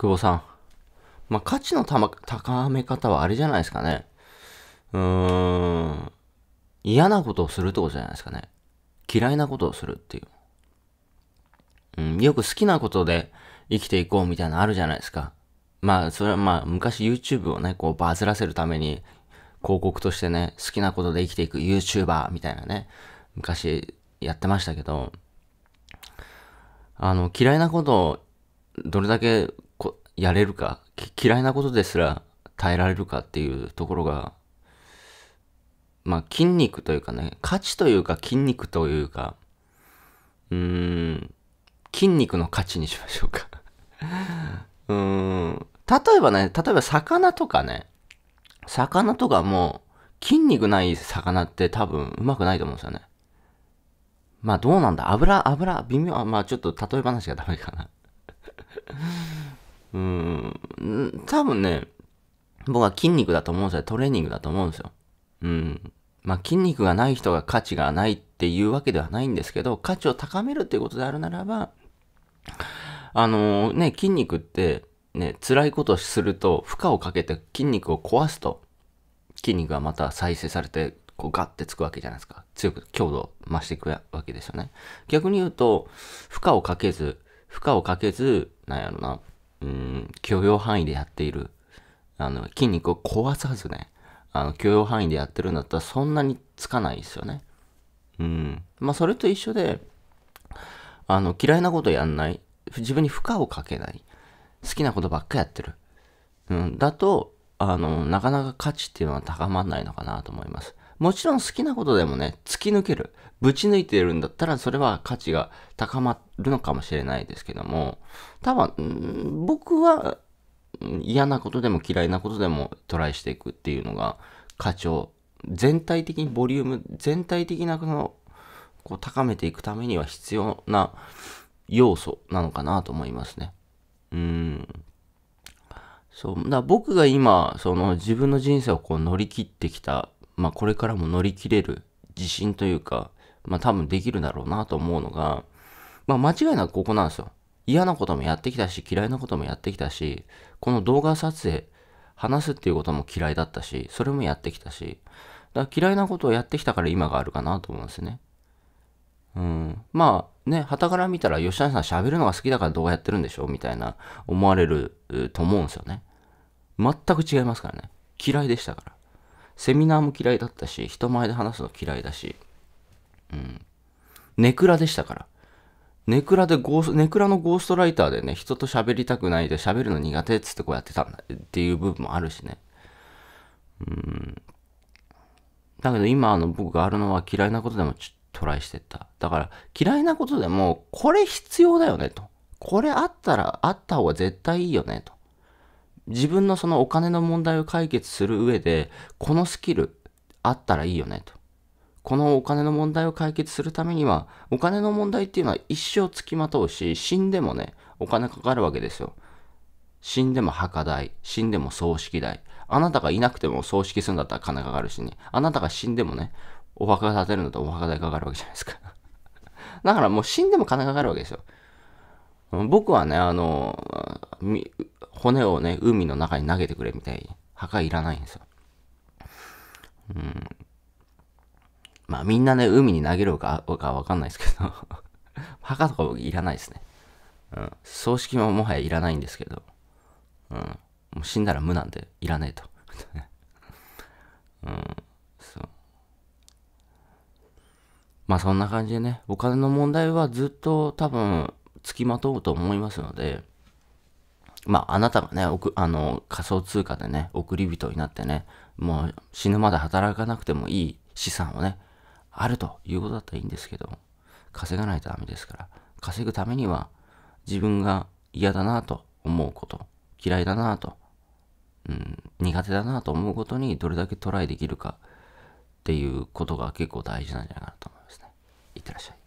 久保さん。まあ、価値の高め方はあれじゃないですかね。うーん。嫌なことをするってことじゃないですかね。嫌いなことをするっていう。うん、よく好きなことで生きていこうみたいなのあるじゃないですか。まあ、それはまあ、昔 YouTube をね、こうバズらせるために、広告としてね、好きなことで生きていく YouTuber みたいなね、昔やってましたけど、あの、嫌いなことをどれだけやれるか、嫌いなことですら耐えられるかっていうところが、まあ筋肉というかね、価値というか筋肉というか、うーん、筋肉の価値にしましょうか うーん、例えばね、例えば魚とかね、魚とかも筋肉ない魚って多分うまくないと思うんですよね。まあどうなんだ油、油、微妙、まあちょっと例え話がダメかなうん、多分ね、僕は筋肉だと思うんですよ。トレーニングだと思うんですよ。うん。まあ、筋肉がない人が価値がないっていうわけではないんですけど、価値を高めるっていうことであるならば、あのー、ね、筋肉って、ね、辛いことをすると、負荷をかけて筋肉を壊すと、筋肉がまた再生されて、こうガッてつくわけじゃないですか。強く、強度を増していくわけですよね。逆に言うと、負荷をかけず、負荷をかけず、なんやろな、うん、許容範囲でやっている。あの、筋肉を壊さずね、あの、許容範囲でやってるんだったらそんなにつかないですよね。うん。まあ、それと一緒で、あの、嫌いなことやんない。自分に負荷をかけない。好きなことばっかやってる。うん。だと、あの、なかなか価値っていうのは高まんないのかなと思います。もちろん好きなことでもね、突き抜ける。ぶち抜いてるんだったら、それは価値が高まるのかもしれないですけども、多分、僕は嫌なことでも嫌いなことでもトライしていくっていうのが、課長、全体的にボリューム、全体的なこの、こう高めていくためには必要な要素なのかなと思いますね。うん。そう。だ僕が今、その自分の人生をこう乗り切ってきたまあ、これからも乗り切れる自信というか、まあ、多分できるだろうなと思うのが、まあ、間違いなくここなんですよ。嫌なこともやってきたし、嫌いなこともやってきたし、この動画撮影、話すっていうことも嫌いだったし、それもやってきたし、だから嫌いなことをやってきたから今があるかなと思うんですね。うん。まあ、ね、たから見たら吉谷さん喋るのが好きだから動画やってるんでしょみたいな思われると思うんですよね。全く違いますからね。嫌いでしたから。セミナーも嫌いだったし、人前で話すの嫌いだし、うん。ネクラでしたから。ネクラでゴース、ネクラのゴーストライターでね、人と喋りたくないで喋るの苦手っつってこうやってたんだっていう部分もあるしね。うん。だけど今あの僕があるのは嫌いなことでもちょっとトライしてった。だから嫌いなことでもこれ必要だよねと。これあったらあった方が絶対いいよねと。自分のそのお金の問題を解決する上で、このスキルあったらいいよねと。このお金の問題を解決するためには、お金の問題っていうのは一生付きまとうし、死んでもね、お金かかるわけですよ。死んでも墓代、死んでも葬式代。あなたがいなくても葬式するんだったら金かかるしね。あなたが死んでもね、お墓建てるのとお墓代かかるわけじゃないですか。だからもう死んでも金かかるわけですよ。僕はね、あの、骨をね、海の中に投げてくれみたいに、墓いらないんですよ。うん。まあみんなね、海に投げるかかわかんないですけど 墓とか僕いらないですね。うん。葬式ももはやいらないんですけど、うん。もう死んだら無なんで、いらねえと。うん、そう。まあそんな感じでね、お金の問題はずっと多分付きまとうと思いますので、まあ、あなたがね、あの、仮想通貨でね、送り人になってね、もう死ぬまで働かなくてもいい資産をね、あるということだったらいいんですけど、稼がないとダメですから、稼ぐためには自分が嫌だなと思うこと、嫌いだなと、うん、苦手だなと思うことにどれだけトライできるかっていうことが結構大事なんじゃないかなと思いますね。いってらっしゃい。